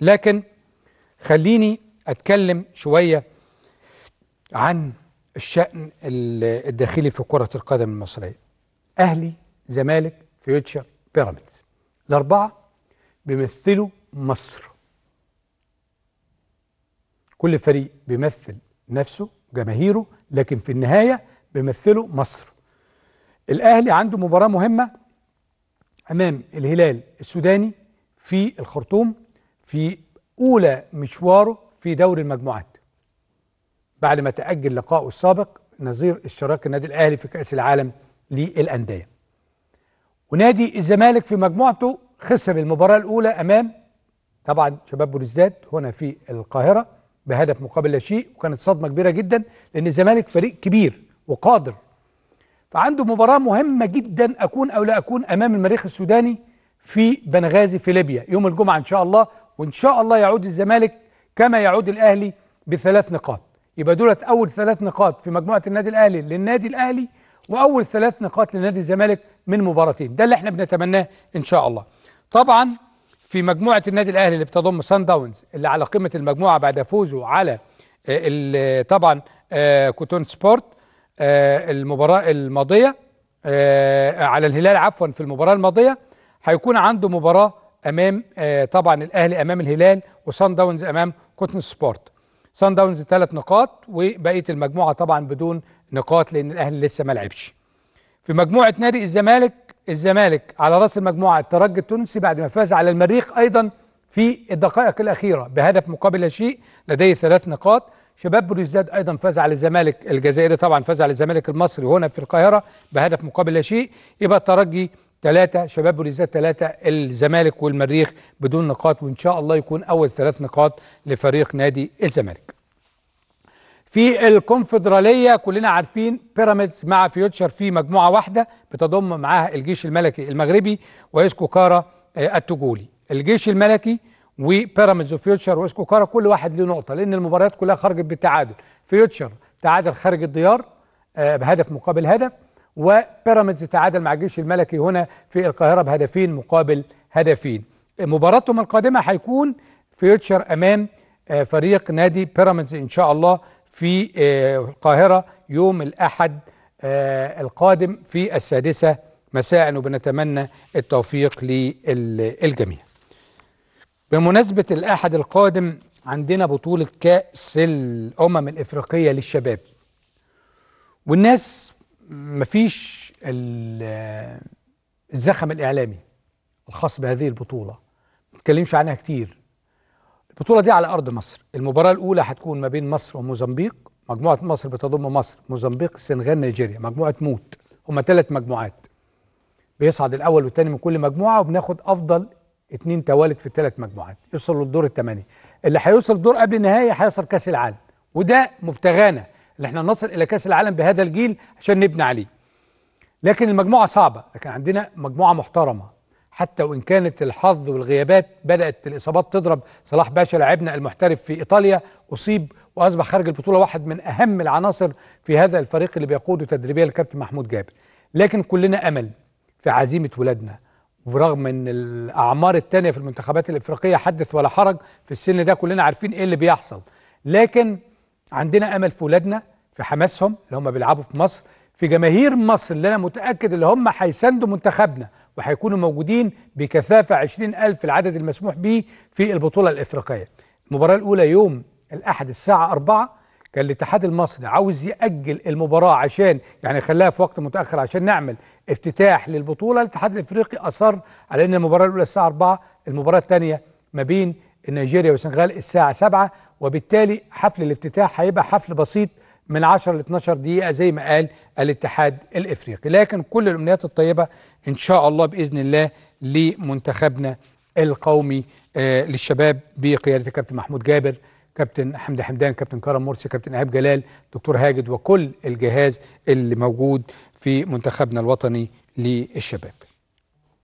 لكن خليني أتكلم شوية عن الشأن الداخلي في كرة القدم المصرية أهلي زمالك فيوتشر بيراميدز الأربعة بيمثلوا مصر كل فريق بيمثل نفسه جماهيره لكن في النهاية بيمثلوا مصر الأهلي عنده مباراة مهمة أمام الهلال السوداني في الخرطوم في أولى مشواره في دوري المجموعات بعد ما تأجل لقائه السابق نظير اشتراك النادي الأهلي في كأس العالم للأندية ونادي الزمالك في مجموعته خسر المباراة الأولى أمام طبعا شباب بوليسداد هنا في القاهرة بهدف مقابل لا شيء وكانت صدمة كبيرة جدا لأن الزمالك فريق كبير وقادر فعنده مباراة مهمة جدا أكون أو لا أكون أمام المريخ السوداني في بنغازي في ليبيا يوم الجمعة إن شاء الله وإن شاء الله يعود الزمالك كما يعود الأهلي بثلاث نقاط يبقى دولت أول ثلاث نقاط في مجموعة النادي الأهلي للنادي الأهلي وأول ثلاث نقاط لنادي الزمالك من مباراتين ده اللي احنا بنتمناه إن شاء الله طبعا في مجموعة النادي الأهلي اللي بتضم سان داونز اللي على قمة المجموعة بعد فوزه على طبعا آه، كوتون سبورت آه، المباراة الماضية آه، على الهلال عفوا في المباراة الماضية هيكون عنده مباراة امام آه، طبعا الاهلي امام الهلال وصن داونز امام كوتن سبورت صن داونز ثلاث نقاط وبقيه المجموعه طبعا بدون نقاط لان الاهلي لسه ما لعبش في مجموعه نادي الزمالك الزمالك على راس المجموعه الترجي التونسي بعد ما فاز على المريخ ايضا في الدقائق الاخيره بهدف مقابل لا شيء لديه ثلاث نقاط شباب بلوزداد ايضا فاز على الزمالك الجزائري طبعا فاز على الزمالك المصري هنا في القاهره بهدف مقابل لا شيء يبقى الترجي ثلاثة شباب بوليزات ثلاثة الزمالك والمريخ بدون نقاط وإن شاء الله يكون أول ثلاث نقاط لفريق نادي الزمالك في الكونفدرالية كلنا عارفين بيراميدز مع فيوتشر في مجموعة واحدة بتضم معاها الجيش الملكي المغربي وإسكو كارا آه، التجولي الجيش الملكي وبيراميدز وفيوتشر وإسكو كارا كل واحد له نقطة لأن المباريات كلها خرجت بالتعادل فيوتشر تعادل خارج الديار آه، بهدف مقابل هدف وبيراميدز تعادل مع الجيش الملكي هنا في القاهرة بهدفين مقابل هدفين مباراتهم القادمة هيكون فيوتشر أمام آه، فريق نادي بيراميدز إن شاء الله في آه، القاهرة يوم الأحد آه، القادم في السادسة مساء وبنتمنى التوفيق للجميع بمناسبة الأحد القادم عندنا بطولة كأس الأمم الإفريقية للشباب والناس مفيش الزخم الإعلامي الخاص بهذه البطولة ما تكلمش عنها كتير البطولة دي على أرض مصر المباراة الأولى هتكون ما بين مصر وموزمبيق مجموعة مصر بتضم مصر موزمبيق السنغال نيجيريا مجموعة موت هما ثلاث مجموعات بيصعد الأول والثاني من كل مجموعة وبناخد أفضل اتنين توالت في الثلاث مجموعات يوصلوا للدور الثمانية اللي هيوصل الدور قبل النهاية هيصل كأس العالم وده مبتغانا اللي احنا نصل الى كاس العالم بهذا الجيل عشان نبني عليه لكن المجموعه صعبه لكن عندنا مجموعه محترمه حتى وان كانت الحظ والغيابات بدات الاصابات تضرب صلاح باشا لاعبنا المحترف في ايطاليا اصيب واصبح خارج البطوله واحد من اهم العناصر في هذا الفريق اللي بيقوده تدريبيا الكابتن محمود جابر لكن كلنا امل في عزيمه ولادنا ورغم ان الاعمار الثانيه في المنتخبات الافريقيه حدث ولا حرج في السن ده كلنا عارفين ايه اللي بيحصل لكن عندنا امل في ولادنا في حماسهم اللي هم بيلعبوا في مصر في جماهير مصر اللي انا متاكد اللي هم هيساندوا منتخبنا وهيكونوا موجودين بكثافه 20000 العدد المسموح به في البطوله الافريقيه. المباراه الاولى يوم الاحد الساعه 4 كان الاتحاد المصري عاوز ياجل المباراه عشان يعني يخليها في وقت متاخر عشان نعمل افتتاح للبطوله الاتحاد الافريقي اصر على ان المباراه الاولى الساعه 4 المباراه الثانيه ما بين نيجيريا والسنغال الساعة 7 وبالتالي حفل الافتتاح هيبقى حفل بسيط من 10 ل 12 دقيقة زي ما قال الاتحاد الإفريقي لكن كل الأمنيات الطيبة إن شاء الله بإذن الله لمنتخبنا القومي آه، للشباب بقيادة كابتن محمود جابر كابتن حمدي حمدان كابتن كرم مرسي كابتن إيهاب جلال دكتور هاجد وكل الجهاز اللي موجود في منتخبنا الوطني للشباب